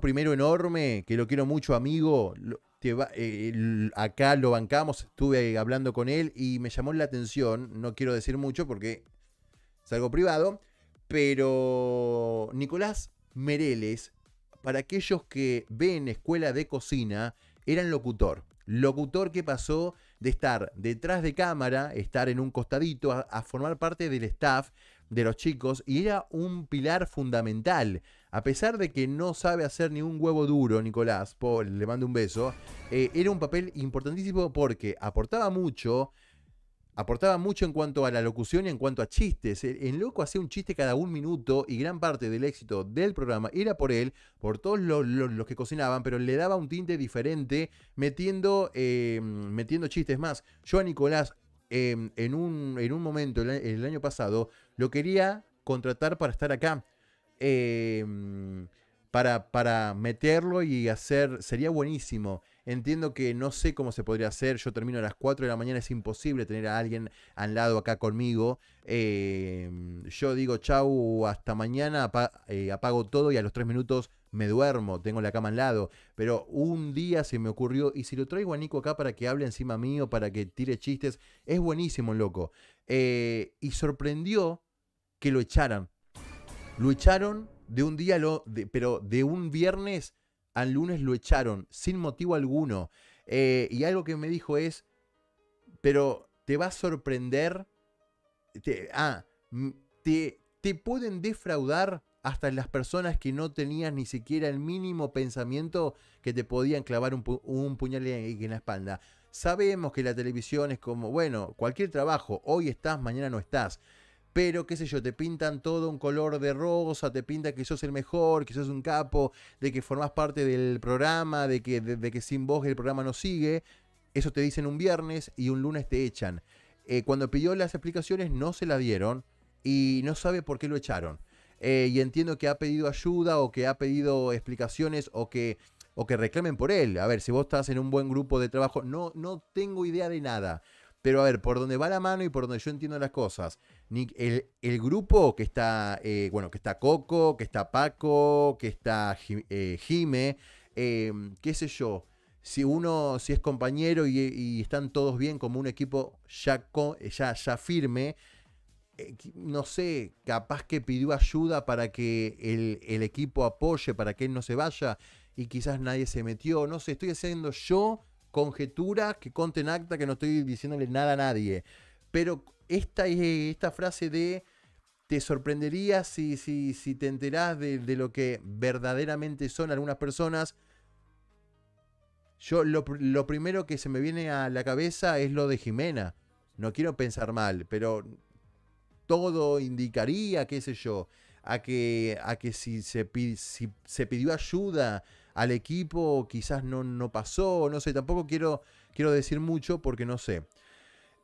Primero enorme, que lo quiero mucho, amigo. Eh, acá lo bancamos, estuve hablando con él y me llamó la atención, no quiero decir mucho porque es algo privado, pero Nicolás Mereles, para aquellos que ven escuela de cocina, era locutor. Locutor que pasó de estar detrás de cámara, estar en un costadito, a formar parte del staff, de los chicos y era un pilar fundamental. A pesar de que no sabe hacer ni un huevo duro, Nicolás, le mando un beso, eh, era un papel importantísimo porque aportaba mucho, aportaba mucho en cuanto a la locución y en cuanto a chistes. en loco hacía un chiste cada un minuto y gran parte del éxito del programa era por él, por todos los, que cocinaban, pero le daba un tinte diferente metiendo, eh, metiendo chistes más. Yo a Nicolás Em, en, un, momento, el, año pasado, lo quería contratar para estar acá. Em, para, para meterlo y hacer, sería buenísimo. Entiendo que no sé cómo se podría hacer. Yo termino a las 4 de la mañana, es imposible tener a alguien al lado acá conmigo. Em, yo digo chau, hasta mañana, eh, apago todo y a los 3 minutos me duermo, tengo la cama al lado. Pero un día se me ocurrió, y si lo traigo a Nico acá para que hable encima mío, para que tire chistes, es buenísimo, loco. Eh, y sorprendió que lo echaran. Lo echaron de un día, de, pero de un viernes al lunes lo echaron sin motivo alguno. Eh, y algo que me dijo es, pero te va a sorprender, te, ah, te, pueden defraudar hasta las personas que no tenías ni siquiera el mínimo pensamiento que te podían clavar un, puñal en, la espalda. Sabemos que la televisión es como, bueno, cualquier trabajo, hoy estás, mañana no estás pero qué sé yo, te pintan todo un color de rosa, te pinta que sos el mejor, que sos un capo, de que formás parte del programa, de que, de, que sin vos el programa no sigue. Eso te dicen un viernes y un lunes te echan. Eh, cuando pidió las explicaciones no se la dieron y no sabe por qué lo echaron. Eh, y entiendo que ha pedido ayuda o que ha pedido explicaciones o que, o que reclamen por él. A ver, si vos estás en un buen grupo de trabajo, no, no tengo idea de nada. Pero a ver, por donde va la mano y por donde yo entiendo las cosas, Nick, el, grupo que está, eh, bueno, que está Coco, que está Paco, que está eh, Jime, em, qué sé yo, si uno, si es compañero y, están todos bien como un equipo ya, ya, firme, eh, no sé, capaz que pidió ayuda para que el, el equipo apoye, para que él no se vaya y quizás nadie se metió, no sé, estoy haciendo yo conjeturas que conten acta, que no estoy diciéndole nada a nadie. Pero esta, esta frase de te sorprendería si, si, si te enterás de, lo que verdaderamente son algunas personas. Yo lo, lo primero que se me viene a la cabeza es lo de Jimena. No quiero pensar mal, pero todo indicaría, qué sé yo a que, si, se, pidió ayuda al equipo, quizás no, pasó, no sé, tampoco quiero, quiero decir mucho porque no sé.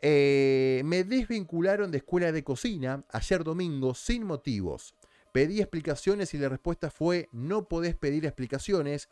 Eh, me desvincularon de escuela de cocina ayer domingo sin motivos. Pedí explicaciones y la respuesta fue no podés pedir explicaciones.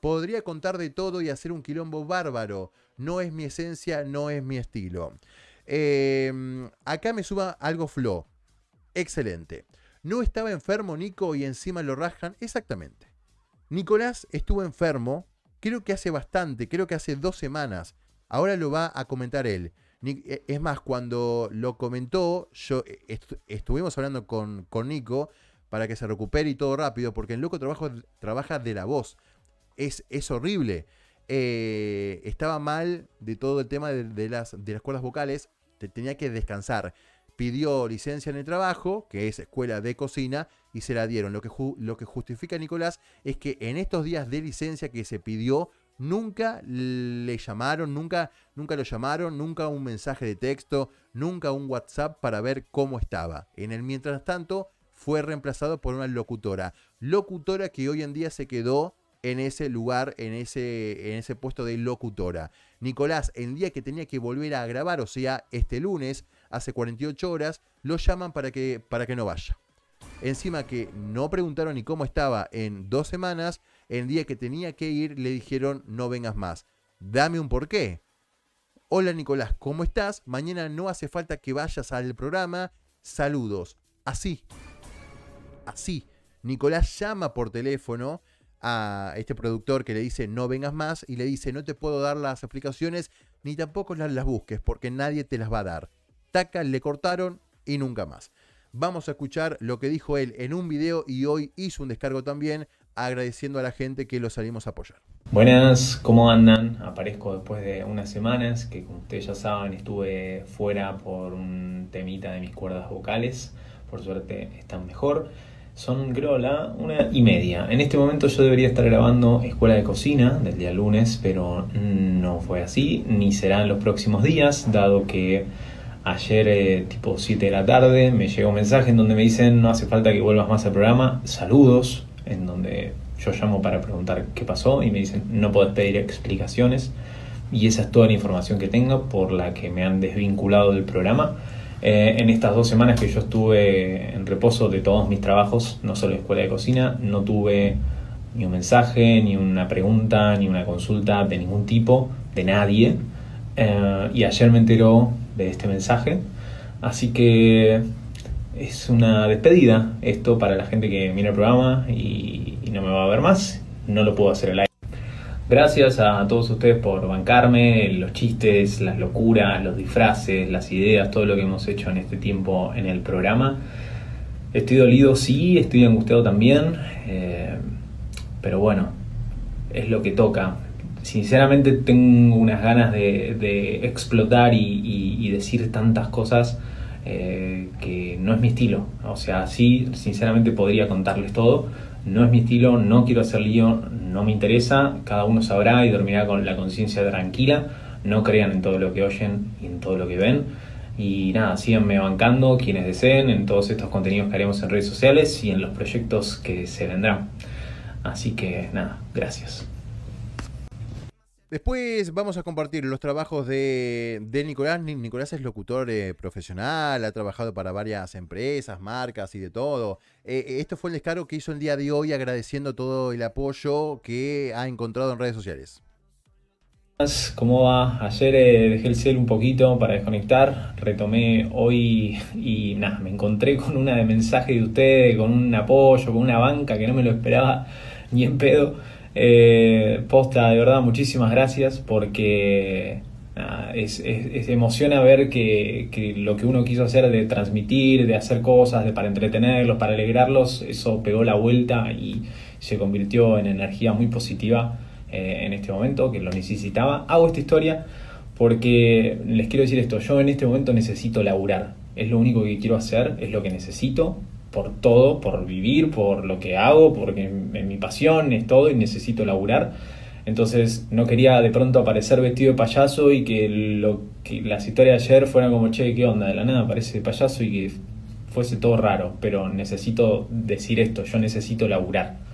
podría contar de todo y hacer un quilombo bárbaro. No es mi esencia, no es mi estilo. Em, acá me suba algo flow. Excelente. No estaba enfermo Nico y encima lo rajan. Exactamente. Nicolás estuvo enfermo, creo que hace bastante, creo que hace dos semanas. Ahora lo va a comentar él. Eh, es más, cuando lo comentó, yo eh, estuvimos hablando con, con Nico para que se recupere y todo rápido, porque el loco trabaja de la voz. Es, es horrible. Eh, estaba mal de todo el tema de, las, de las cuerdas vocales, tenía que descansar pidió licencia en el trabajo, que es escuela de cocina, y se la dieron. Lo que, lo que justifica Nicolás es que en estos días de licencia que se pidió, nunca le llamaron, nunca, nunca lo llamaron, nunca un mensaje de texto, nunca un WhatsApp para ver cómo estaba. En el mientras tanto, fue reemplazado por una locutora. Locutora que hoy en día se quedó en ese lugar, en ese, en ese puesto de locutora. Nicolás, el día que tenía que volver a grabar, o sea, este lunes, hace 48 horas, lo llaman para que, para que no vaya. Encima que no preguntaron ni cómo estaba en dos semanas, el día que tenía que ir le dijeron no vengas más. Dame un porqué. Hola Nicolás, ¿cómo estás? Mañana no hace falta que vayas al programa. Saludos. Así. Así. Nicolás llama por teléfono a este productor que le dice no vengas más y le dice no te puedo dar las aplicaciones ni tampoco las busques porque nadie te las va a dar taca, le cortaron y nunca más. Vamos a escuchar lo que dijo él en un video y hoy hizo un descargo también agradeciendo a la gente que lo salimos a apoyar. Buenas, ¿cómo andan? Aparezco después de unas semanas que como ustedes ya saben estuve fuera por un temita de mis cuerdas vocales. Por suerte están mejor. Son creo la una y media. En este momento yo debería estar grabando Escuela de Cocina del día lunes, pero no fue así, ni será en los próximos días, dado que Ayer, eh, tipo 7 de la tarde, me llegó un mensaje en donde me dicen no hace falta que vuelvas más al programa, saludos, en donde yo llamo para preguntar qué pasó y me dicen no podés pedir explicaciones. Y esa es toda la información que tengo por la que me han desvinculado del programa. Eh, en estas dos semanas que yo estuve en reposo de todos mis trabajos, no solo escuela de cocina, no tuve ni un mensaje, ni una pregunta, ni una consulta de ningún tipo, de nadie. Eh, y ayer me enteró de este mensaje. Así que es una despedida esto para la gente que mira el programa y, no me va a ver más. No lo puedo hacer al aire. Gracias a todos ustedes por bancarme, los chistes, las locuras, los disfraces, las ideas, todo lo que hemos hecho en este tiempo en el programa. Estoy dolido, sí, estoy angustiado también, eh, pero bueno, es lo que toca, sinceramente tengo unas ganas de, explotar y, decir tantas cosas eh, que no es mi estilo. O sea, sí, sinceramente podría contarles todo. No es mi estilo, no quiero hacer lío, no me interesa. Cada uno sabrá y dormirá con la conciencia tranquila. No crean en todo lo que oyen y en todo lo que ven. Y nada, síganme bancando quienes deseen en todos estos contenidos que haremos en redes sociales y en los proyectos que se vendrán. Así que nada, gracias. Después vamos a compartir los trabajos de, Nicolás. Nicolás es locutor eh, profesional, ha trabajado para varias empresas, marcas y de todo. Eh, eh, esto fue el descaro que hizo el día de hoy agradeciendo todo el apoyo que ha encontrado en redes sociales. ¿Cómo va? Ayer dejé el cel un poquito para desconectar, retomé hoy y nada, me encontré con una de mensaje de ustedes, con un apoyo, con una banca que no me lo esperaba ni en pedo eh, posta, de verdad, muchísimas gracias porque es, emociona ver que, lo que uno quiso hacer de transmitir, de hacer cosas, de para entretenerlos, para alegrarlos, eso pegó la vuelta y se convirtió en energía muy positiva eh, en este momento, que lo necesitaba. Hago esta historia porque les quiero decir esto, yo en este momento necesito laburar, es lo único que quiero hacer, es lo que necesito por todo, por vivir, por lo que hago, porque mi pasión es todo y necesito laburar. Entonces no quería de pronto aparecer vestido de payaso y que, lo, que las historias de ayer fueran como, che, ¿qué onda? De la nada aparece de payaso y que fuese todo raro, pero necesito decir esto, yo necesito laburar.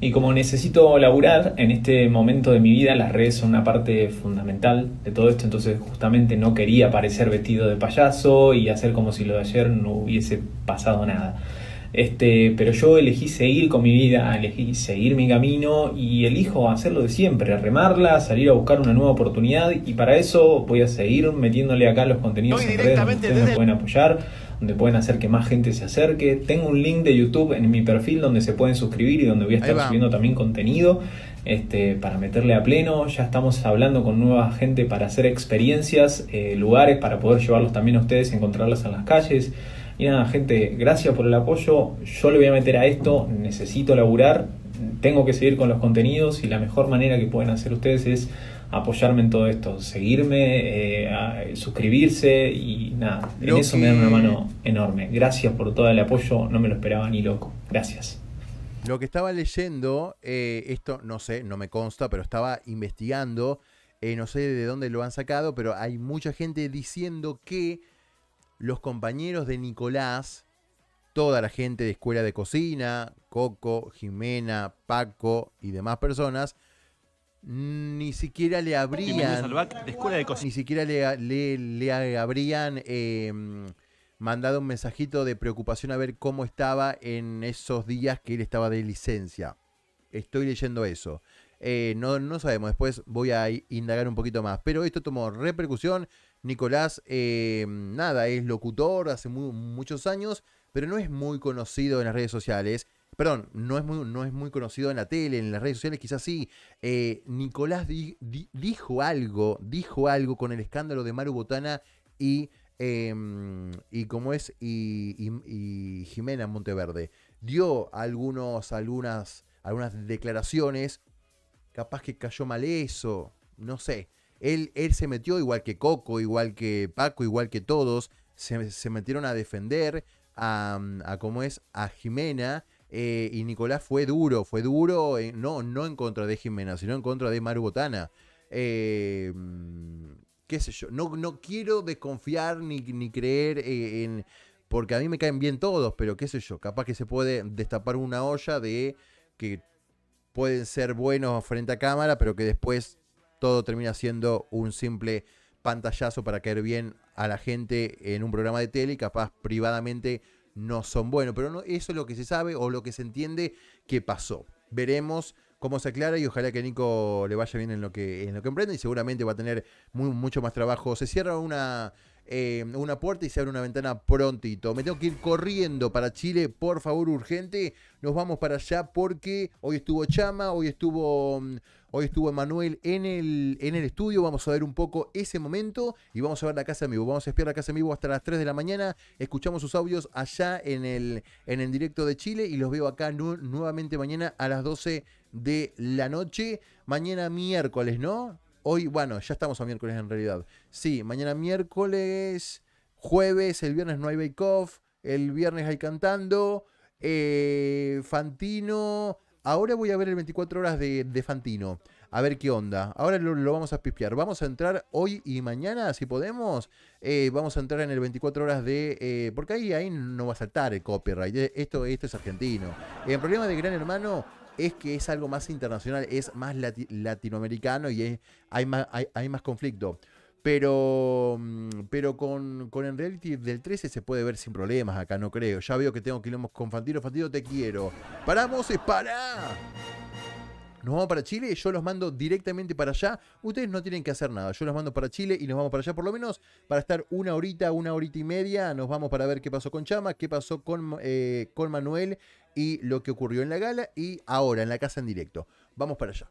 Y como necesito laburar, en este momento de mi vida las redes son una parte fundamental de todo esto, entonces justamente no quería parecer vestido de payaso y hacer como si lo de ayer no hubiese pasado nada. Este, pero yo elegí seguir con mi vida, elegí seguir mi camino y elijo hacerlo de siempre, remarla, salir a buscar una nueva oportunidad y para eso voy a seguir metiéndole acá los contenidos en redes donde ustedes me pueden apoyar donde pueden hacer que más gente se acerque. Tengo un link de YouTube en mi perfil donde se pueden suscribir y donde voy a estar subiendo también contenido este, para meterle a pleno. Ya estamos hablando con nueva gente para hacer experiencias, eh, lugares para poder llevarlos también a ustedes, encontrarlas en las calles. Y nada, gente, gracias por el apoyo. Yo le voy a meter a esto, necesito laburar, tengo que seguir con los contenidos y la mejor manera que pueden hacer ustedes es apoyarme en todo esto, seguirme, eh, eh, suscribirse y nada, en eso me dan una mano enorme. Gracias por todo el apoyo, no me lo esperaba ni loco. Gracias. Lo que estaba leyendo, eh, esto no sé, no me consta, pero estaba investigando, no sé de dónde lo han sacado, pero hay mucha gente diciendo que los compañeros de Nicolás, toda la gente de escuela de cocina, Coco, Jimena, Paco y demás personas, ni siquiera le Ni siquiera le, habrían em, mandado un mensajito de preocupación a ver cómo estaba en esos días que él estaba de licencia. Estoy leyendo eso. Eh, no, no sabemos, después voy a indagar un poquito más. Pero esto tomó repercusión. Nicolás, em, nada, es locutor hace muchos años, pero no es muy conocido en las redes sociales perdón, no es, muy, no es muy conocido en la tele, en las redes sociales, quizás sí. Eh, Nicolás dijo algo, dijo algo con el escándalo de Maru Botana y, em, y es, y, Jimena Monteverde. Dio algunos, algunas, algunas declaraciones, capaz que cayó mal eso, no sé. Él, él se metió igual que Coco, igual que Paco, igual que todos. Se, metieron a defender a, a, como es, a Jimena eh, y Nicolás fue duro, fue duro, no, no en contra de Jimena, sino en contra de Maru Botana. Eh, qué sé yo, no, quiero desconfiar ni, ni creer eh, en... Porque a mí me caen bien todos, pero qué sé yo, capaz que se puede destapar una olla de que pueden ser buenos frente a cámara, pero que después todo termina siendo un simple pantallazo para caer bien a la gente en un programa de tele y capaz privadamente no son buenos. Pero no, eso es lo que se sabe o lo que se entiende que pasó. Veremos cómo se aclara y ojalá que Nico le vaya bien en lo que, en lo que emprende y seguramente va a tener mucho más trabajo. Se cierra una, eh, una puerta y se abre una ventana prontito. Me tengo que ir corriendo para Chile, por favor, urgente. Nos vamos para allá porque hoy estuvo Chama, hoy estuvo... Mm, hoy estuvo Emanuel en el, en el estudio, vamos a ver un poco ese momento y vamos a ver la casa en vivo. Vamos a esperar la casa en vivo hasta las 3 de la mañana, escuchamos sus audios allá en el, en el directo de Chile y los veo acá nuevamente mañana a las 12 de la noche. Mañana miércoles, ¿no? Hoy, bueno, ya estamos a miércoles en realidad. Sí, mañana miércoles, jueves, el viernes no hay Bake Off, el viernes hay Cantando, eh, Fantino. Ahora voy a ver el 24 horas de, Fantino. A ver qué onda. Ahora lo, vamos a pispear. Vamos a entrar hoy y mañana, si podemos. Eh, vamos a entrar en el 24 horas de. Eh, porque ahí, ahí no va a saltar el copyright. Esto, esto es argentino. El problema de Gran Hermano, es que es algo más internacional, es más latinoamericano y es, hay, más, hay, más conflicto. Pero, mm, pero con, con el reality del 13 se puede ver sin problemas acá, no creo. Ya veo que tengo que irnos con Fantino. Fantino, te quiero. ¡Paramos! ¡Para! Nos vamos para Chile, yo los mando directamente para allá. Ustedes no tienen que hacer nada. Yo los mando para Chile y nos vamos para allá por lo menos para estar una horita, una horita y media. Nos vamos para ver qué pasó con Chama, qué pasó con, eh, con Manuel y lo que ocurrió en la gala y ahora en la casa en directo. Vamos para allá.